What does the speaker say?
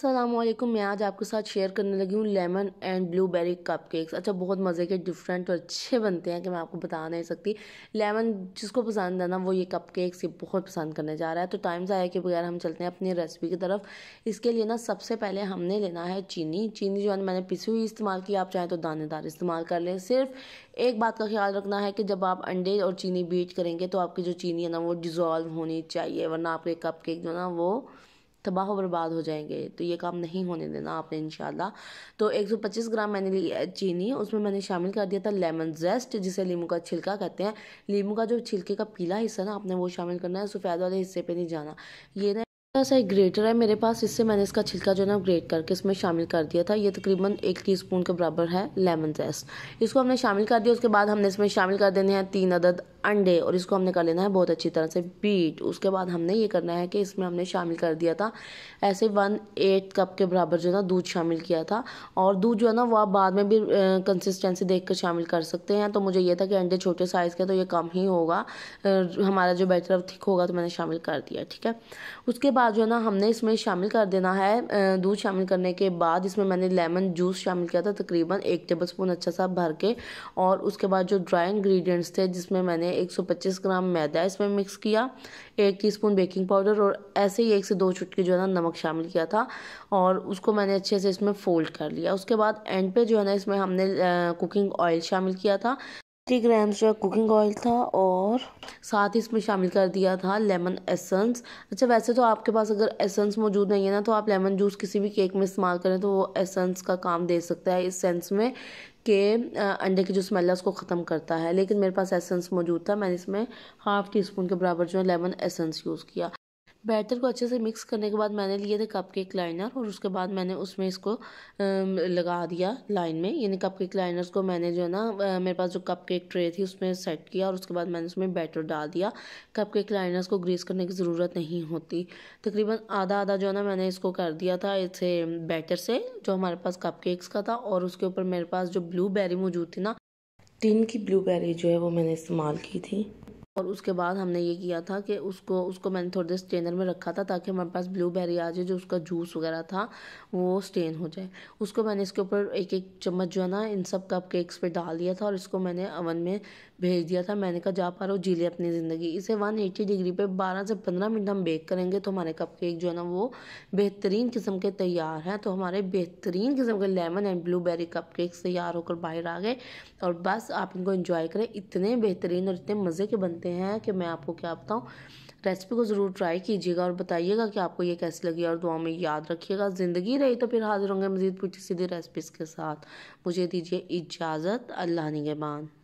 असलम मैं आज आपके साथ शेयर करने लगी हूँ लेमन एंड ब्लूबेरी कपकेक्स अच्छा बहुत मज़े के डिफरेंट और अच्छे बनते हैं कि मैं आपको बता नहीं सकती लेमन जिसको पसंद है ना वो ये कपकेक्स ये बहुत पसंद करने जा रहा है तो टाइम ज़ाया के बगैर हम चलते हैं अपनी रेसिपी की तरफ इसके लिए ना सबसे पहले हमने लेना है चीनी चीनी जो है मैंने पिसी हुई इस्तेमाल की आप चाहें तो दानेदार इस्तेमाल कर लें सिर्फ एक बात का ख्याल रखना है कि जब आप अंडे और चीनी बीट करेंगे तो आपकी जो चीनी है ना वो डिज़ोल्व होनी चाहिए वरना आपके कप केक जो ना वो तबाह बर्बाद हो जाएंगे तो ये काम नहीं होने देना आपने इन तो 125 ग्राम मैंने लिया चीनी उसमें मैंने शामिल कर दिया था लेमन जेस्ट जिसे लीमू का छिलका कहते हैं लीमू का जो छिलके का पीला हिस्सा ना आपने वो शामिल करना है सफ़ेद वाले हिस्से पे नहीं जाना ये ना छोटा सा एक ग्रेटर है मेरे पास इससे मैंने इसका छिलका जो है ना ग्रेट करके इसमें शामिल कर दिया था ये तकरीबन एक टीस्पून के बराबर है लेमन जेस्ट इसको हमने शामिल कर दिया उसके बाद हमने इसमें शामिल कर देने हैं तीन अदद अंडे और इसको हमने कर लेना है बहुत अच्छी तरह से बीट उसके बाद हमने ये करना है कि इसमें हमने शामिल कर दिया था ऐसे वन एट कप के बराबर जो है ना दूध शामिल किया था और दूध जो है ना वो आप बाद में भी कंसिस्टेंसी देख कर शामिल कर सकते हैं तो मुझे ये था कि अंडे छोटे साइज़ के तो ये कम ही होगा हमारा जो बैटर थिक होगा तो मैंने शामिल कर दिया ठीक है उसके बाद जो है ना हमने इसमें शामिल कर देना है दूध शामिल करने के बाद इसमें मैंने लेमन जूस शामिल किया था तकरीबन एक टेबल स्पून अच्छा सा भर के और उसके बाद जो ड्राई इंग्रेडिएंट्स थे जिसमें मैंने 125 ग्राम मैदा इसमें मिक्स किया एक टीस्पून बेकिंग पाउडर और ऐसे ही एक से दो चुटकी जो है ना नमक शामिल किया था और उसको मैंने अच्छे से इसमें फ़ोल्ड कर लिया उसके बाद एंड पे जो है ना इसमें हमने कुकिंग ऑयल शामिल किया था थ्री ग्राम्स जो कुकिंग ऑयल था और साथ ही इसमें शामिल कर दिया था लेमन एसेंस अच्छा वैसे तो आपके पास अगर एसेंस मौजूद नहीं है ना तो आप लेमन जूस किसी भी केक में इस्तेमाल करें तो वो एसेंस का काम दे सकता है इस सेंस में कि अंडे की जो स्मेल है उसको ख़त्म करता है लेकिन मेरे पास एसेंस मौजूद था मैंने इसमें हाफ़ टी स्पून के बराबर जो है लेमन एसेंस यूज़ किया बैटर को अच्छे से मिक्स करने के बाद मैंने लिए थे कप केक लाइनर और उसके बाद मैंने उसमें इसको लगा दिया लाइन में यानी कप केक लाइनर्स को मैंने जो है ना मेरे पास जो कप केक ट्रे थी उसमें सेट किया और उसके बाद मैंने उसमें बैटर डाल दिया कप केक लाइनर्स को ग्रीस करने की ज़रूरत नहीं होती तकरीबन आधा आधा जो है ना मैंने इसको कर दिया था इसे बैटर से जो हमारे पास कप केक्स का था और उसके ऊपर मेरे पास जो ब्लू मौजूद थी ना टिन की ब्लूबेरी जो है वो मैंने इस्तेमाल की थी और उसके बाद हमने ये किया था कि उसको उसको मैंने थोड़ी देर स्टेनर में रखा था ताकि हमारे पास ब्लूबेरी आ जाए जो उसका जूस वगैरह था वो स्टेन हो जाए उसको मैंने इसके ऊपर एक एक चम्मच जो है ना इन सब कप केक्स पर डाल दिया था और इसको मैंने अवन में भेज दिया था मैंने कहा जा पा रहा हो जी ले अपनी ज़िंदगी इसे 180 डिग्री पे 12 से 15 मिनट हम बेक करेंगे तो हमारे कप केक जो है ना वो बेहतरीन किस्म के तैयार हैं तो हमारे बेहतरीन किस्म के lemon and blueberry cupcakes तैयार होकर बाहर आ गए और बस आप इनको इन्जॉय करें इतने बेहतरीन और इतने मज़े के बनते हैं कि मैं आपको क्या बताऊँ रेसिपी को ज़रूर ट्राई कीजिएगा और बताइएगा कि आपको ये कैसी लगी और दुआ में याद रखिएगा ज़िंदगी रही तो फिर हाजिर होंगे मज़ीद पूछी सीधी रेसिपीज़ के साथ मुझे दीजिए इजाज़त अल्लाह निगेबान